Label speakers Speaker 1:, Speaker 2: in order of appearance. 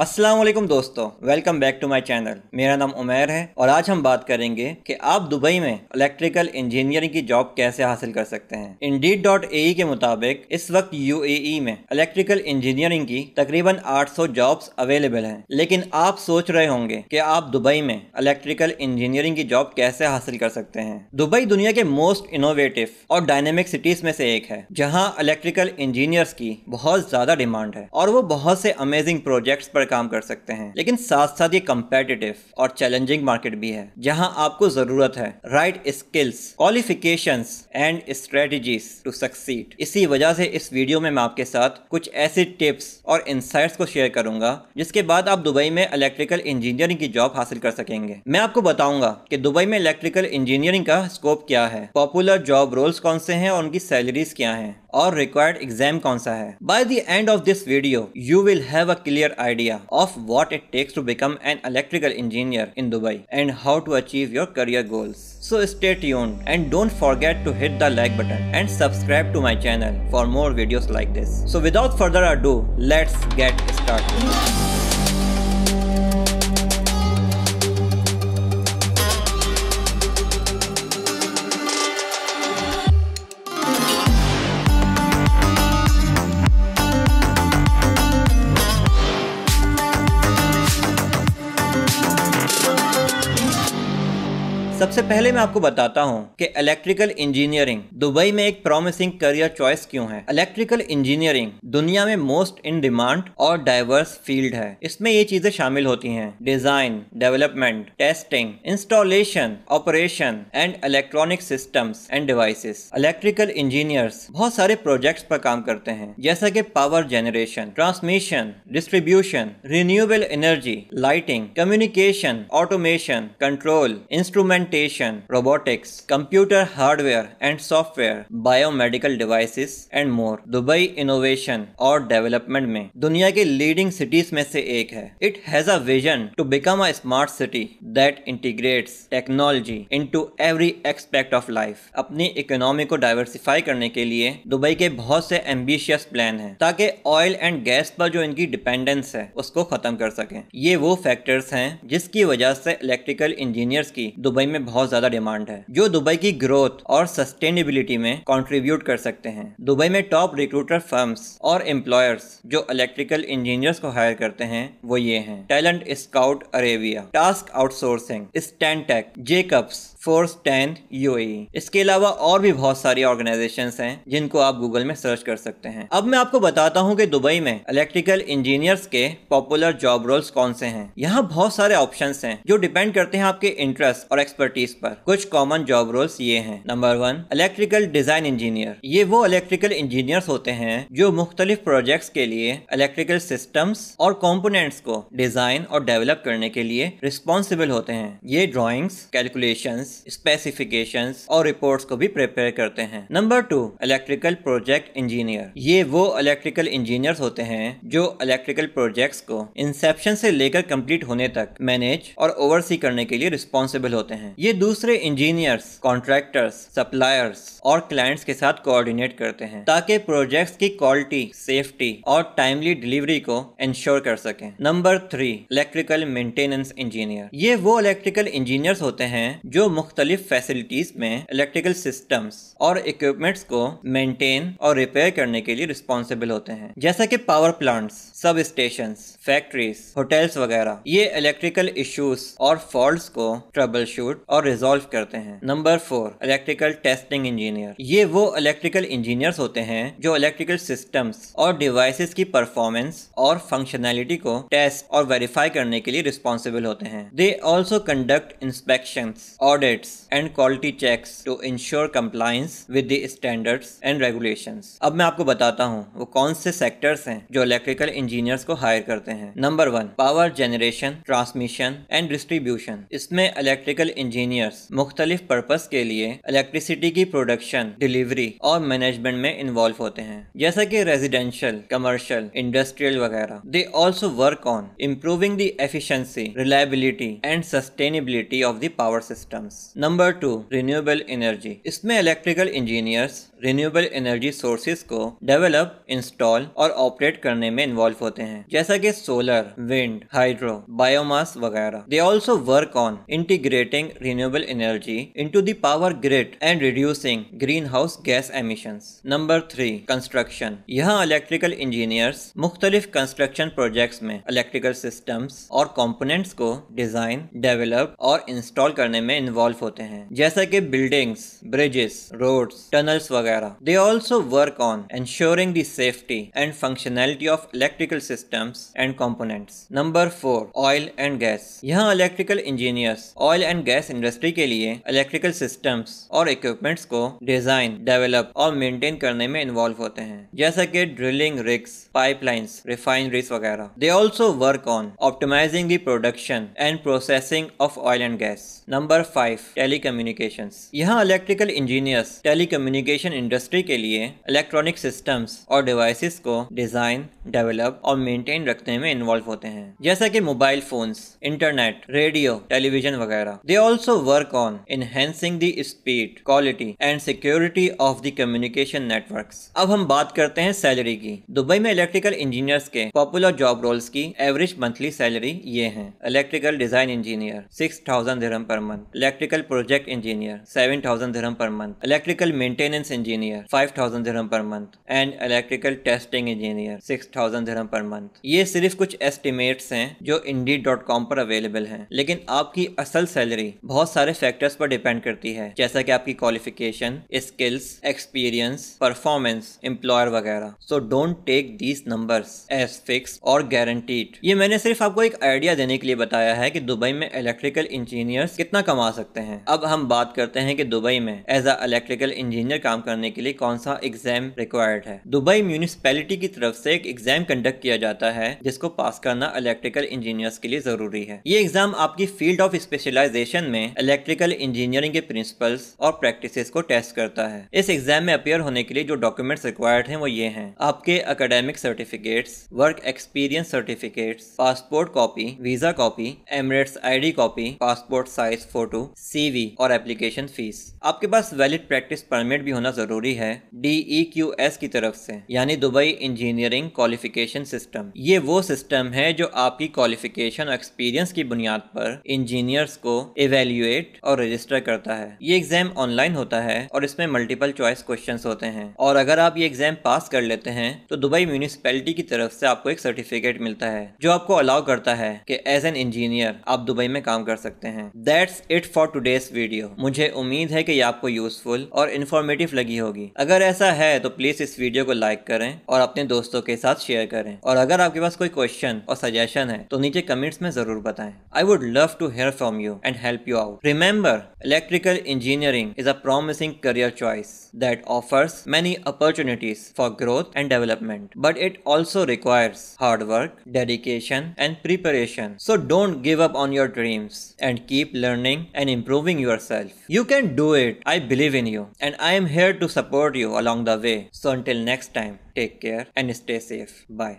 Speaker 1: असलम दोस्तों welcome back to my channel मेरा नाम उमेर है और आज हम बात करेंगे कि आप दुबई में इलेक्ट्रिकल इंजीनियरिंग की जॉब कैसे हासिल कर सकते हैं इंडीड डॉट ए के मुताबिक इस वक्त यू e में इलेक्ट्रिकल इंजीनियरिंग की तकरीबन 800 जॉब्स अवेलेबल हैं लेकिन आप सोच रहे होंगे कि आप दुबई में इलेक्ट्रिकल इंजीनियरिंग की जॉब कैसे हासिल कर सकते हैं दुबई दुनिया के मोस्ट इनोवेटिव और डायनेमिक सिटीज में से एक है जहाँ इलेक्ट्रिकल इंजीनियर्स की बहुत ज्यादा डिमांड है और वो बहुत से अमेजिंग प्रोजेक्ट्स पर काम कर सकते हैं लेकिन साथ साथ ये कम्पेटिटिव और चैलेंजिंग मार्केट भी है जहाँ आपको जरूरत है right skills qualification and strategy to succeed इसी वजह से इस वीडियो में मैं आपके साथ कुछ ऐसे टिप्स और इंसाइट को शेयर करूंगा जिसके बाद आप दुबई में इलेक्ट्रिकल इंजीनियरिंग की जॉब हासिल कर सकेंगे मैं आपको बताऊंगा कि दुबई में इलेक्ट्रिकल इंजीनियरिंग का स्कोप क्या है पॉपुलर जॉब रोल्स कौन से हैं और उनकी सैलरीज क्या हैं और रिक्वायर्ड एग्जाम कौन सा है by the end of this video you will have a clear idea of what it takes to become an electrical engineer in Dubai and how to achieve your career goals. So stay tuned and don't forget to hit the like button and subscribe to my channel for more videos like this. So without further ado, let's get started. सबसे पहले मैं आपको बताता हूँ कि electrical engineering Dubai में एक promising career choice क्यों है इलेक्ट्रिकल इंजीनियरिंग दुनिया में मोस्ट इन डिमांड और डाइवर्स फील्ड है इसमें ये चीजें शामिल होती हैं design development testing installation operation and electronic systems and devices electrical engineers बहुत सारे प्रोजेक्ट्स पर काम करते हैं जैसा कि power generation transmission distribution renewable energy lighting communication automation control instrumentation robotics computer hardware and software software, biomedical devices and more Dubai innovation और development में दुनिया के लीडिंग सिटीज में से एक है it has a vision to become a smart city that integrates technology into every aspect of life अपनी economy को डाइवर्सिफाई करने के लिए दुबई के बहुत से एम्बिशियस प्लान हैं ताकि ऑयल एंड गैस पर जो इनकी डिपेंडेंस है उसको खत्म कर सकें ये वो फैक्टर्स हैं जिसकी वजह से इलेक्ट्रिकल इंजीनियर्स की दुबई में बहुत बहुत ज्यादा डिमांड है जो दुबई की ग्रोथ और सस्टेनेबिलिटी में कॉन्ट्रीब्यूट कर सकते हैं दुबई में टॉप रिक्रूटर फर्म्स और एम्प्लॉयर्स जो इलेक्ट्रिकल इंजीनियर्स को हायर करते हैं वो ये है Talent Scout Arabia Task Outsourcing Standtech Jacobs Force Ten U इसके अलावा और भी बहुत सारी ऑर्गेनाइजेशन हैं जिनको आप गूगल में सर्च कर सकते हैं अब मैं आपको बताता हूँ कि दुबई में इलेक्ट्रिकल इंजीनियर्स के पॉपुलर जॉब रोल्स कौन से हैं यहाँ बहुत सारे ऑप्शन हैं जो डिपेंड करते हैं आपके इंटरेस्ट और एक्सपर्टीज पेज पर कुछ कॉमन जॉब रोल्स ये हैं number one electrical design engineer ये वो इलेक्ट्रिकल इंजीनियर्स होते हैं जो मुख्तलिफ प्रोजेक्ट्स के लिए इलेक्ट्रिकल सिस्टम्स और कंपोनेंट्स को डिजाइन और डेवलप करने के लिए रिस्पॉन्सिबल होते हैं ये ड्राइंग्स कैलकुलेशन स्पेसिफिकेशन और रिपोर्ट को भी प्रिपेयर करते हैं number two electrical project engineer ये वो इलेक्ट्रिकल इंजीनियर्स होते हैं जो इलेक्ट्रिकल प्रोजेक्ट्स को इंसेप्शन से लेकर कंप्लीट होने तक मैनेज और ओवरसी करने के लिए रिस्पॉन्सिबल होते हैं ये दूसरे इंजीनियर्स कॉन्ट्रैक्टर्स सप्लायर्स और क्लाइंट्स के साथ कोऑर्डिनेट करते हैं ताकि प्रोजेक्ट्स की क्वालिटी सेफ्टी और टाइमली डिलीवरी को इंश्योर कर सकें number three electrical maintenance engineer ये वो इलेक्ट्रिकल इंजीनियर्स होते हैं जो मुख्तलिफ फैसिलिटीज में इलेक्ट्रिकल सिस्टम्स और इक्विपमेंट्स को मेंटेन और रिपेयर करने के लिए रिस्पॉन्सिबल होते हैं जैसा कि power plants substation factories hotels वगैरह ये इलेक्ट्रिकल इश्यूज और फॉल्ट को ट्रबल शूट और रिजोल्व करते हैं number four electrical testing engineer ये वो इलेक्ट्रिकल इंजीनियर्स होते हैं जो इलेक्ट्रिकल सिस्टम्स और डिवाइसेस की परफॉर्मेंस और फंक्शनैलिटी को टेस्ट और वेरीफाई करने के लिए रिस्पॉन्सिबल होते हैं they also conduct inspection audit and quality check to ensure compliance with the standard and regulation अब मैं आपको बताता हूँ वो कौन से सेक्टर्स हैं जो इलेक्ट्रिकल इंजीनियर्स को हायर करते हैं number one power generation transmission and distribution इसमें इलेक्ट्रिकल इंजीनियर इंजीनियर्स मुख्तलिफ पर्पज के लिए इलेक्ट्रिसिटी की प्रोडक्शन डिलीवरी और मैनेजमेंट में इन्वॉल्व होते हैं जैसा कि रेजिडेंशियल कमर्शियल इंडस्ट्रियल वगैरह they also work on improving the efficiency reliability and sustainability of the power system number two renewable energy इसमें electrical engineers renewable energy sources को डेवलप इंस्टॉल और ऑपरेट करने में इन्वॉल्व होते हैं जैसा कि सोलर विंड हाइड्रो बायोमास वगैरह they also work on integrating renewable energy into the power grid and reducing greenhouse gas emission number three construction यहाँ इलेक्ट्रिकल इंजीनियर्स मुख्तलिफ कंस्ट्रक्शन प्रोजेक्ट्स में इलेक्ट्रिकल सिस्टम्स और components को design develop और install करने में involve होते हैं जैसा कि बिल्डिंग्स ब्रिजेस रोड्स टनल्स वगैरह वगैरह they also work on ensuring the safety and functionality of electrical systems and components. Number four, oil and gas. यहाँ electrical engineers oil and gas industry के लिए electrical systems और equipments को design, develop और maintain करने में involve होते हैं जैसा कि drilling rigs, pipelines, refineries वगैरह. They also work on optimizing the production and processing of oil and gas. Number five, telecommunications. यहाँ electrical engineers telecommunication इंडस्ट्री के लिए इलेक्ट्रॉनिक सिस्टम्स और डिवाइसेस को डिजाइन डेवलप और मेंटेन रखने में इन्वॉल्व होते हैं जैसे कि mobile phones internet radio television वगैरह they also work on enhancing the speed quality and security of the communication network अब हम बात करते हैं सैलरी की दुबई में इलेक्ट्रिकल इंजीनियर्स के पॉपुलर जॉब रोल्स की एवरेज मंथली सैलरी ये है electrical design engineer six thousand dirham per month electrical project engineer seven thousand dirham per month electrical maintenance engineer engineer five thousand dirham per month and electrical testing engineer six thousand dirham per month ये सिर्फ कुछ estimates हैं जो Indeed dot com पर available हैं लेकिन आपकी असल सैलरी बहुत सारे फैक्टर्स पर डिपेंड करती है जैसा कि आपकी qualification skills experience performance employer वगैरह so don't take these number as fix और गारंटीड ये मैंने सिर्फ आपको एक आइडिया देने के लिए बताया है कि दुबई में इलेक्ट्रिकल इंजीनियर कितना कमा सकते हैं अब हम बात करते हैं कि दुबई में एज अ इलेक्ट्रिकल इंजीनियर काम करने करने के लिए कौन सा एग्जाम रिक्वायर्ड है दुबई म्यूनिसपैलिटी की तरफ से एक एग्जाम कंडक्ट किया जाता है जिसको पास करना इलेक्ट्रिकल इंजीनियर्स के लिए जरूरी है ये एग्जाम आपकी फील्ड ऑफ स्पेशलाइजेशन में इलेक्ट्रिकल इंजीनियरिंग के प्रिंसिपल्स और प्रैक्टिस को टेस्ट करता है इस एग्जाम में अपियर होने के लिए जो डॉक्यूमेंट्स रिक्वायर्ड हैं वो ये हैं आपके academic certificates work experience certificates passport copy visa copy Emirates ID copy passport size photo CV और एप्लीकेशन फीस आपके पास वैलिड प्रैक्टिस परमिट भी होना जरूरी ज़रूरी है डी क्यू एस की तरफ से यानी दुबई इंजीनियरिंग क्वालिफिकेशन सिस्टम ये वो सिस्टम है जो आपकी क्वालिफिकेशन एक्सपीरियंस की बुनियाद पर इंजीनियर्स को एवेल्यूएट और रजिस्टर करता है ये एग्जाम ऑनलाइन होता है और इसमें मल्टीपल चॉइस क्वेश्चन होते हैं और अगर आप ये एग्जाम पास कर लेते हैं तो दुबई म्यूनिसपैलिटी की तरफ से आपको एक सर्टिफिकेट मिलता है जो आपको अलाउ करता है कि एज एन इंजीनियर आप दुबई में काम कर सकते हैं that's it for today's video मुझे उम्मीद है कि ये आपको यूजफुल और इन्फॉर्मेटिव लगी लगी होगी अगर ऐसा है तो प्लीज इस वीडियो को लाइक करें और अपने दोस्तों के साथ शेयर करें और अगर आपके पास कोई क्वेश्चन और सजेशन है तो नीचे कमेंट्स में जरूर बताएं I would love to hear from you and help you out remember electrical engineering is a promising career choice that offers many opportunities for growth and development but it also requires hard work dedication and preparation so don't give up on your dreams and keep learning and improving yourself you can do it I believe in you and I am here to support you along the way. So until next time, take care and stay safe. Bye.